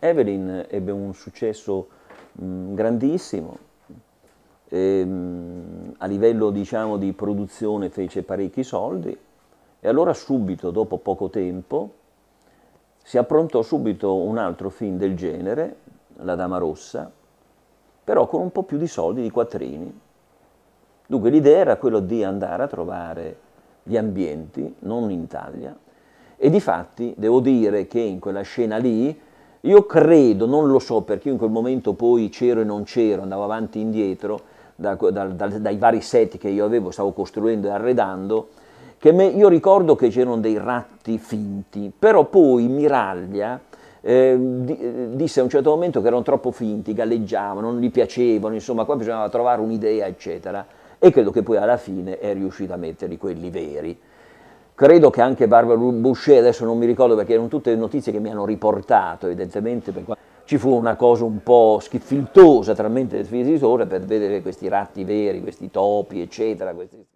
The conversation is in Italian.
Evelyn ebbe un successo mh, mm, grandissimo, e, ehm, mh, a livello diciamo, di produzione fece parecchi soldi e allora subito, dopo poco tempo, si approntò subito un altro film del genere, La Dama Rossa, però con un po' più di soldi, di quattrini. Dunque l'idea era quella di andare a trovare gli ambienti, non in Italia, e di fatti devo dire che in quella scena lì io credo, non lo so perché io in quel momento poi c'ero e non c'ero, andavo avanti e indietro da, da, da, dai vari set che io avevo, stavo costruendo e arredando, che me, io ricordo che c'erano dei ratti finti, però poi Miraglia ehm, eh, disse a un certo momento che erano troppo finti, galleggiavano, non gli piacevano, insomma qua bisognava trovare un'idea eccetera e credo che poi alla fine è riuscito a metterli quelli veri. Credo che anche Barbara Boucher, adesso non mi ricordo perché erano tutte notizie che mi hanno riportato, evidentemente ci fu una cosa un po' schifiltosa tra mente del visitore per vedere questi ratti veri, questi topi, eccetera. Questi...